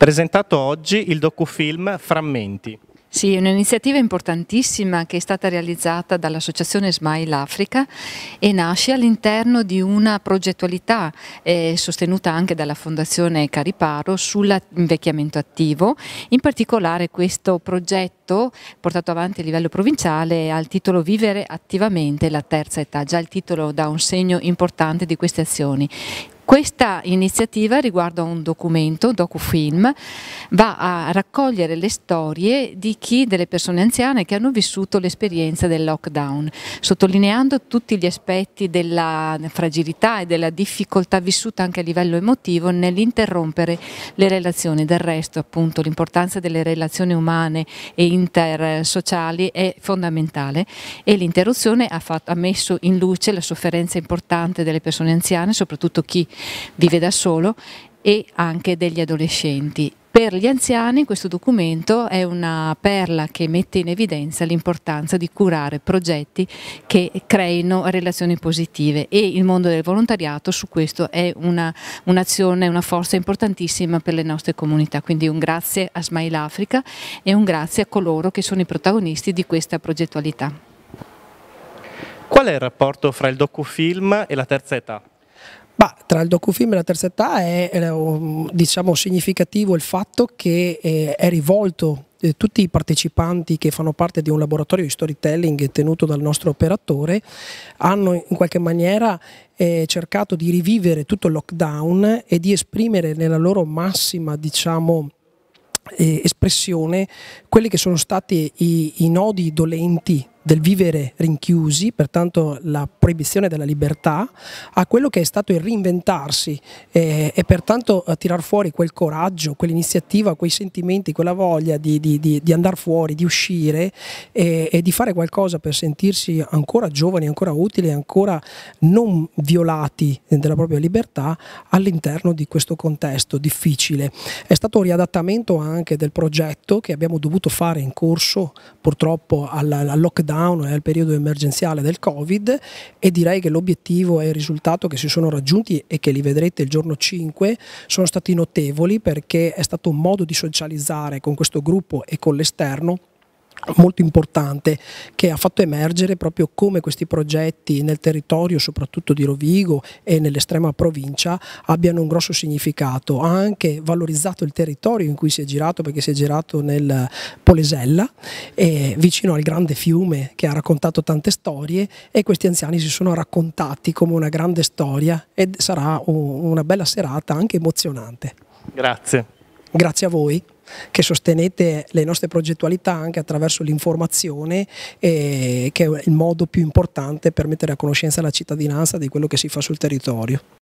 presentato oggi il docufilm Frammenti. Sì, è un'iniziativa importantissima che è stata realizzata dall'associazione Smile Africa e nasce all'interno di una progettualità eh, sostenuta anche dalla Fondazione Cariparo sull'invecchiamento attivo. In particolare questo progetto portato avanti a livello provinciale ha il titolo Vivere attivamente la terza età, già il titolo dà un segno importante di queste azioni. Questa iniziativa riguarda un documento, un docufilm, va a raccogliere le storie di chi, delle persone anziane che hanno vissuto l'esperienza del lockdown, sottolineando tutti gli aspetti della fragilità e della difficoltà vissuta anche a livello emotivo nell'interrompere le relazioni. Del resto appunto l'importanza delle relazioni umane e intersociali è fondamentale e l'interruzione ha, ha messo in luce la sofferenza importante delle persone anziane, soprattutto chi vive da solo e anche degli adolescenti. Per gli anziani questo documento è una perla che mette in evidenza l'importanza di curare progetti che creino relazioni positive e il mondo del volontariato su questo è un'azione, un una forza importantissima per le nostre comunità, quindi un grazie a Smile Africa e un grazie a coloro che sono i protagonisti di questa progettualità. Qual è il rapporto fra il docufilm e la terza età? Bah, tra il docufilm e la terza età è, diciamo, significativo il fatto che eh, è rivolto eh, tutti i partecipanti che fanno parte di un laboratorio di storytelling tenuto dal nostro operatore hanno in qualche maniera eh, cercato di rivivere tutto il lockdown e di esprimere nella loro massima diciamo, eh, espressione quelli che sono stati i, i nodi dolenti del vivere rinchiusi, pertanto la proibizione della libertà, a quello che è stato il reinventarsi eh, e pertanto eh, tirar fuori quel coraggio, quell'iniziativa, quei sentimenti, quella voglia di, di, di, di andare fuori, di uscire eh, e di fare qualcosa per sentirsi ancora giovani, ancora utili, ancora non violati della propria libertà all'interno di questo contesto difficile. È stato un riadattamento anche del progetto che abbiamo dovuto fare in corso purtroppo al, al lockdown lockdown, è il periodo emergenziale del Covid e direi che l'obiettivo e il risultato che si sono raggiunti e che li vedrete il giorno 5 sono stati notevoli perché è stato un modo di socializzare con questo gruppo e con l'esterno molto importante che ha fatto emergere proprio come questi progetti nel territorio soprattutto di Rovigo e nell'estrema provincia abbiano un grosso significato, ha anche valorizzato il territorio in cui si è girato perché si è girato nel Polesella vicino al grande fiume che ha raccontato tante storie e questi anziani si sono raccontati come una grande storia e sarà una bella serata anche emozionante. Grazie. Grazie a voi che sostenete le nostre progettualità anche attraverso l'informazione eh, che è il modo più importante per mettere a conoscenza la cittadinanza di quello che si fa sul territorio.